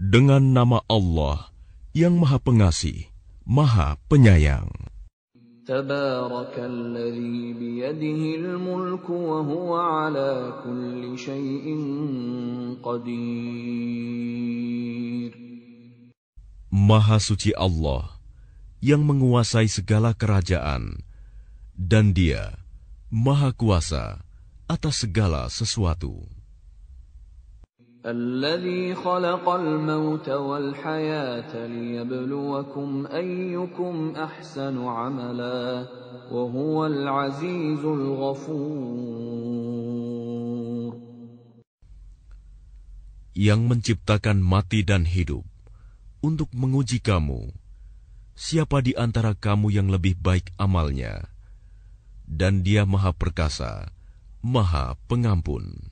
Dengan nama Allah yang Maha Pengasih, Maha Penyayang. mulku ala kulli qadir. Maha suci Allah yang menguasai segala kerajaan dan Dia Maha Kuasa atas segala sesuatu. Yang menciptakan mati dan hidup untuk menguji kamu siapa di antara kamu yang lebih baik amalnya dan Dia Maha Perkasa, Maha Pengampun.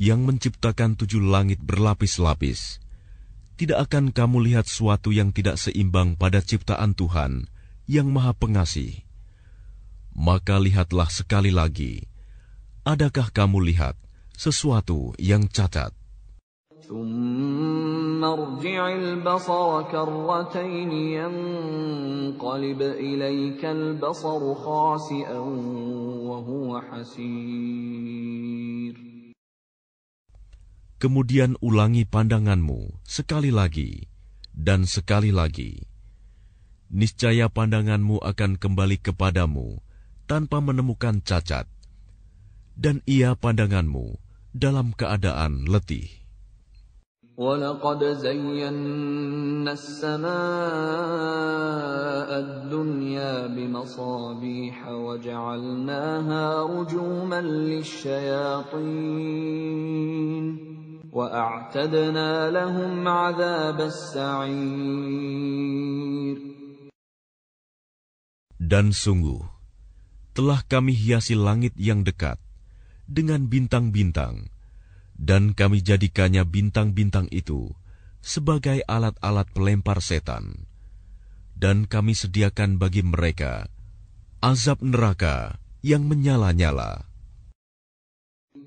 yang menciptakan tujuh langit berlapis-lapis tidak akan kamu lihat suatu yang tidak seimbang pada ciptaan Tuhan yang Maha Pengasih. Maka lihatlah sekali lagi, adakah kamu lihat sesuatu yang cacat? Kemudian ulangi pandanganmu sekali lagi dan sekali lagi. Niscaya pandanganmu akan kembali kepadamu tanpa menemukan cacat, dan ia pandanganmu dalam keadaan letih. ولقد dan sungguh, telah kami hiasi langit yang dekat dengan bintang-bintang, dan kami jadikannya bintang-bintang itu sebagai alat-alat pelempar setan. Dan kami sediakan bagi mereka azab neraka yang menyala-nyala.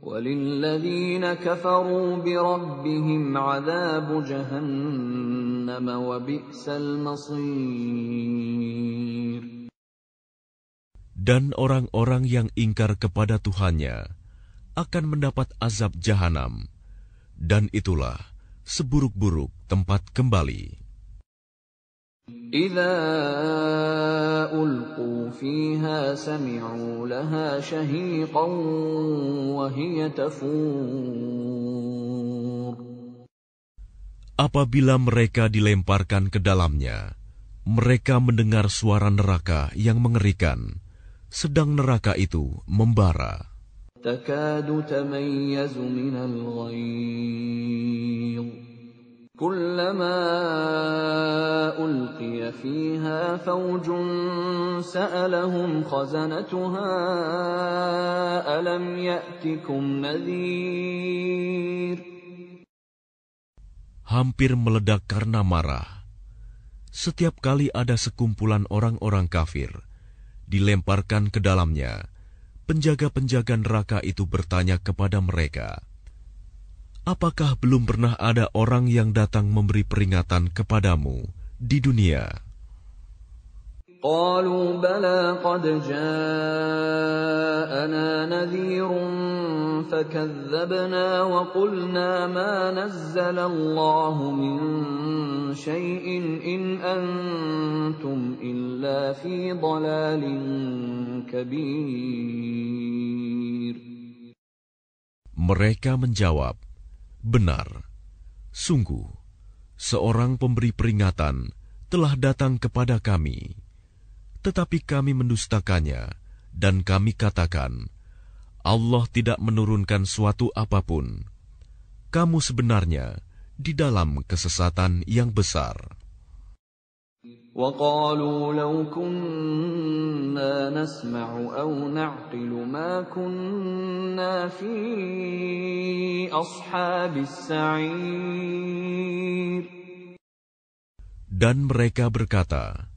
وللذين كفروا بربهم عذاب جهنم وبئس المصير Dan orang-orang yang ingkar kepada Tuhannya akan mendapat azab jahanam, dan itulah seburuk-buruk tempat kembali. Apabila mereka dilemparkan ke dalamnya, mereka mendengar suara neraka yang mengerikan, sedang neraka itu membara. كلما ألقي فيها فوج سألهم خزنتها ألم يأتكم نذير Hampir meledak karena marah. Setiap kali ada sekumpulan orang-orang kafir, dilemparkan ke dalamnya, penjaga-penjaga neraka itu bertanya kepada mereka, apakah belum pernah ada orang yang datang memberi peringatan kepadamu di dunia? Mereka menjawab, Benar, sungguh, seorang pemberi peringatan telah datang kepada kami, tetapi kami mendustakannya, dan kami katakan, Allah tidak menurunkan suatu apapun. Kamu sebenarnya di dalam kesesatan yang besar. وقالوا لو كنا نسمع أو نعقل ما كنا في أصحاب السعير Dan mereka berkata,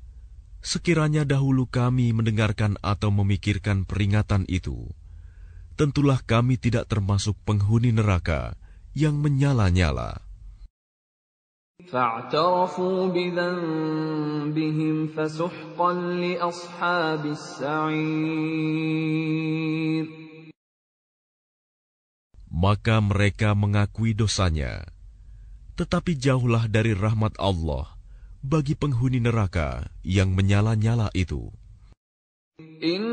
Sekiranya dahulu kami mendengarkan atau memikirkan peringatan itu, tentulah kami tidak termasuk penghuni neraka yang menyala-nyala. فاعترفوا بذنبهم فسحقا لأصحاب السعير Maka mereka mengakui dosanya, tetapi jauhlah dari rahmat Allah bagi penghuni neraka yang menyala-nyala itu. إن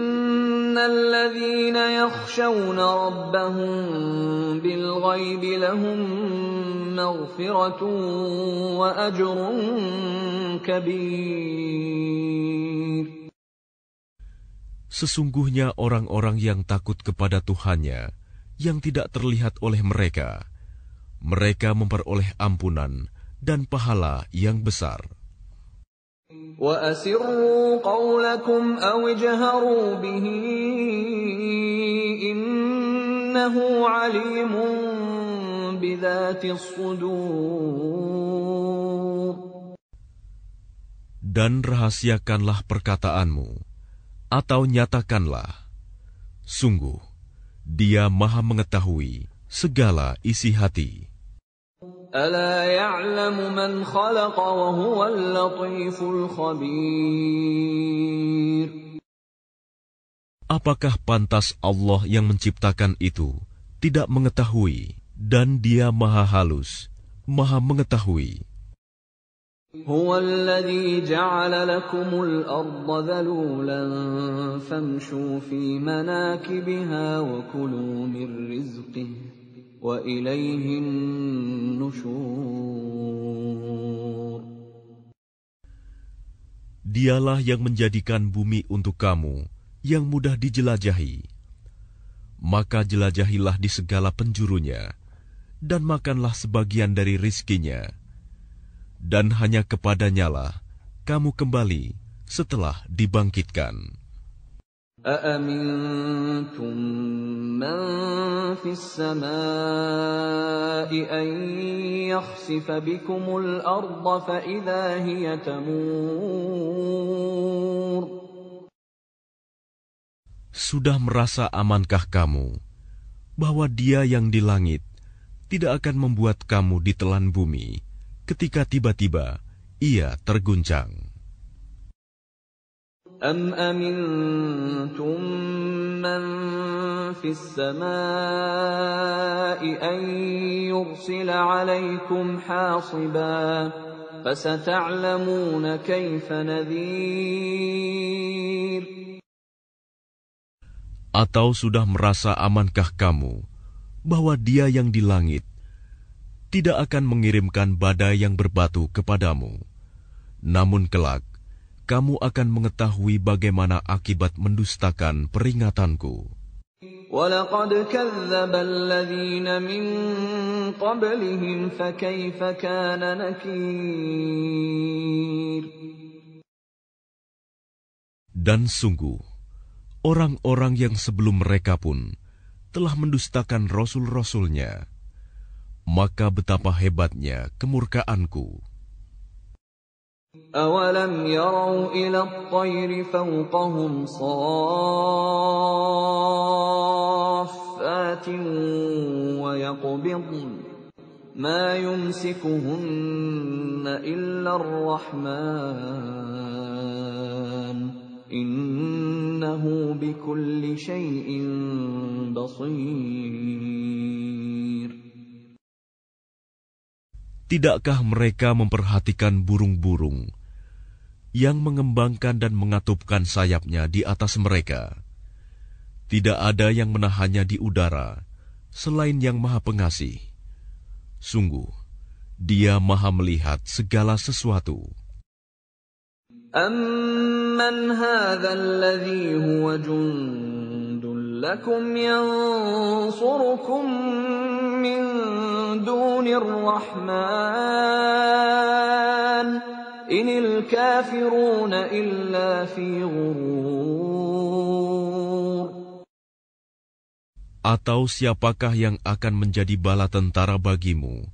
yakhshawna rabbahum bil بالغيب لهم Sesungguhnya orang-orang yang takut kepada Tuhannya, yang tidak terlihat oleh mereka, mereka memperoleh ampunan dan pahala yang besar. وَأَسِرُّوا dan rahasiakanlah perkataanmu, atau nyatakanlah, sungguh, dia maha mengetahui segala isi hati. Apakah pantas Allah yang menciptakan itu tidak mengetahui dan Dia Maha Halus, Maha Mengetahui. Dialah yang menjadikan bumi untuk kamu yang mudah dijelajahi. Maka jelajahilah di segala penjurunya dan makanlah sebagian dari rizkinya. Dan hanya lah kamu kembali setelah dibangkitkan. Sudah merasa amankah kamu bahwa dia yang di langit tidak akan membuat kamu ditelan bumi ketika tiba-tiba ia terguncang. Atau sudah merasa amankah kamu bahwa Dia yang di langit tidak akan mengirimkan badai yang berbatu kepadamu. Namun kelak, kamu akan mengetahui bagaimana akibat mendustakan peringatanku. Dan sungguh, orang-orang yang sebelum mereka pun telah mendustakan rasul-rasulnya, maka betapa hebatnya kemurkaanku. أَوَلَمْ يَرَوْا إِلَى الطَّيْرِ فَوْقَهُمْ صَافَّاتٍ وَيَقْبِضْنَ مَا يُمْسِكُهُنَّ إِلَّا الرَّحْمَنُ Tidakkah mereka memperhatikan burung-burung yang mengembangkan dan mengatupkan sayapnya di atas mereka? Tidak ada yang menahannya di udara selain Yang Maha Pengasih. Sungguh, Dia Maha Melihat segala sesuatu. من هذا الذي هو جند لكم ينصركم من دون الرحمن إن الكافرون إلا في غرور Atau siapakah yang akan menjadi bala tentara bagimu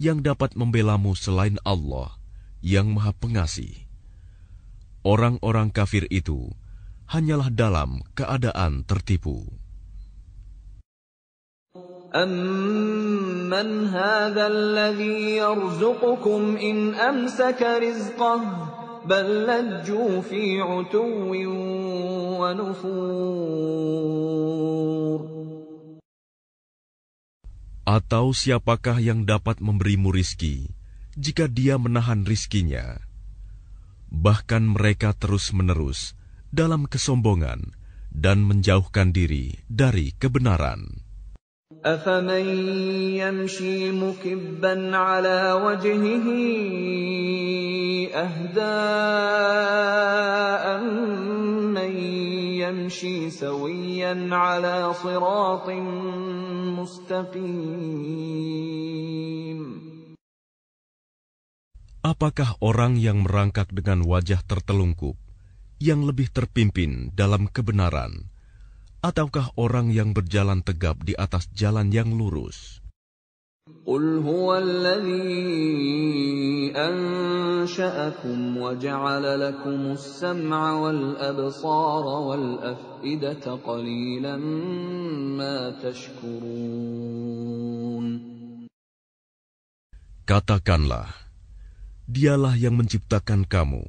yang dapat membelamu selain Allah yang Maha Pengasih? Orang-orang kafir itu hanyalah dalam keadaan tertipu. أَمَّنْ هَذَا الَّذِي يَرْزُقُكُمْ إِنْ أَمْسَكَ رِزْقَهُ بَلْ لَجُّوا فِي عُتُوٍّ وَنُفُورٍ Atau siapakah yang dapat memberimu rizki, jika dia menahan rizkinya, Bahkan mereka terus-menerus dalam kesombongan dan menjauhkan diri dari kebenaran. أفمن يَمْشِي مُكِبًّا عَلَى وَجْهِهِ أَهْدَى أمن يَمْشِي سَوِيًّا عَلَى صِرَاطٍ مُسْتَقِيمٍ Apakah orang yang merangkak dengan wajah tertelungkup yang lebih terpimpin dalam kebenaran, ataukah orang yang berjalan tegap di atas jalan yang lurus? قل هو الذي أنشأكم وجعل لكم السمع والأبصار والأفئدة قليلا ما تشكرون Katakanlah, Dialah yang menciptakan kamu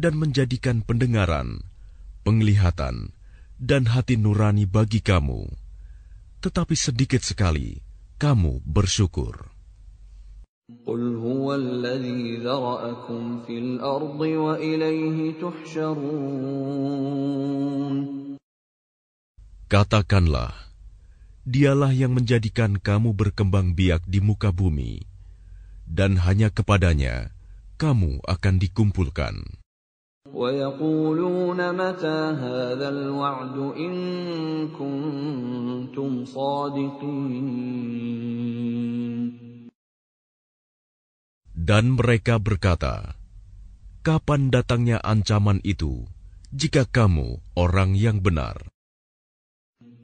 dan menjadikan pendengaran, penglihatan, dan hati nurani bagi kamu. Tetapi sedikit sekali kamu bersyukur. Katakanlah, dialah yang menjadikan kamu berkembang biak di muka bumi, dan hanya kepadanya, kamu akan dikumpulkan. Dan mereka berkata, Kapan datangnya ancaman itu jika kamu orang yang benar?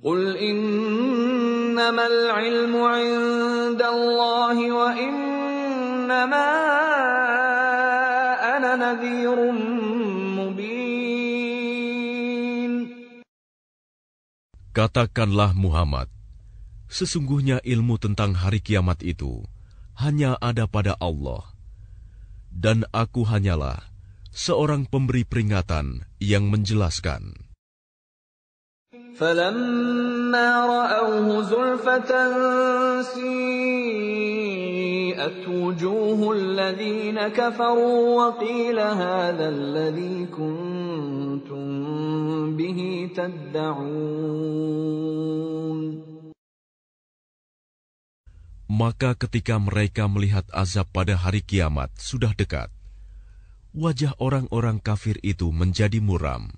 قل إنما العلم عند الله وإنما Katakanlah Muhammad, sesungguhnya ilmu tentang hari kiamat itu hanya ada pada Allah. Dan aku hanyalah seorang pemberi peringatan yang menjelaskan. فلما رأوه زلفة سيئت وجوه الذين كفروا وقيل هذا الذي كنتم به تدعون Maka ketika mereka melihat azab pada hari kiamat sudah dekat, wajah orang-orang kafir itu menjadi muram.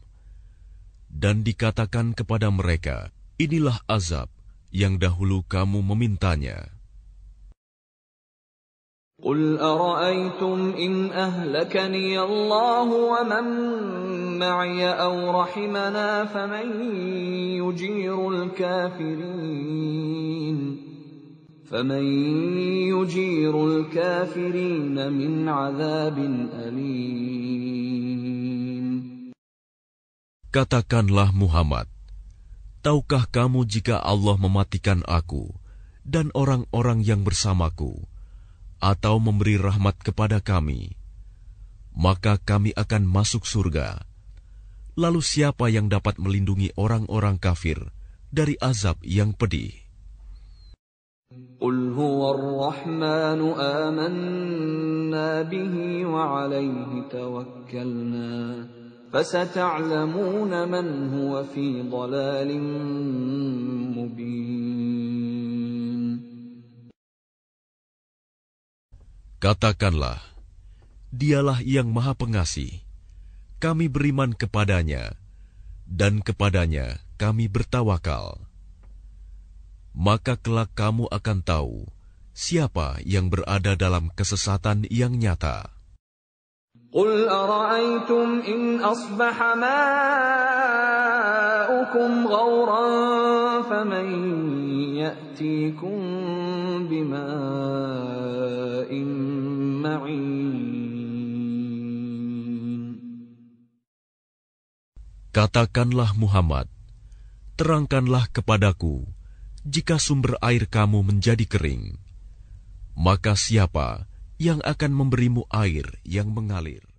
dan dikatakan kepada mereka, Inilah azab yang dahulu kamu memintanya. قل أرأيتم إن أهلكني الله ومن معي أو رحمنا فمن يجير الكافرين فمن يجير الكافرين من عذاب أليم Katakanlah Muhammad, tahukah kamu jika Allah mematikan aku dan orang-orang yang bersamaku, atau memberi rahmat kepada kami, maka kami akan masuk surga. Lalu siapa yang dapat melindungi orang-orang kafir dari azab yang pedih? قل هو الرحمن آمنا به وعليه توكلنا فستعلمون من هو في ضلال مبين Katakanlah, dialah yang maha pengasih. Kami beriman kepadanya, dan kepadanya kami bertawakal. Maka kelak kamu akan tahu siapa yang berada dalam kesesatan yang nyata. قل أرأيتم إن أصبح ماؤكم غورا فمن يأتيكم بماء معين Katakanlah Muhammad, terangkanlah kepadaku jika sumber air kamu menjadi kering. Maka siapa yang akan memberimu air yang mengalir.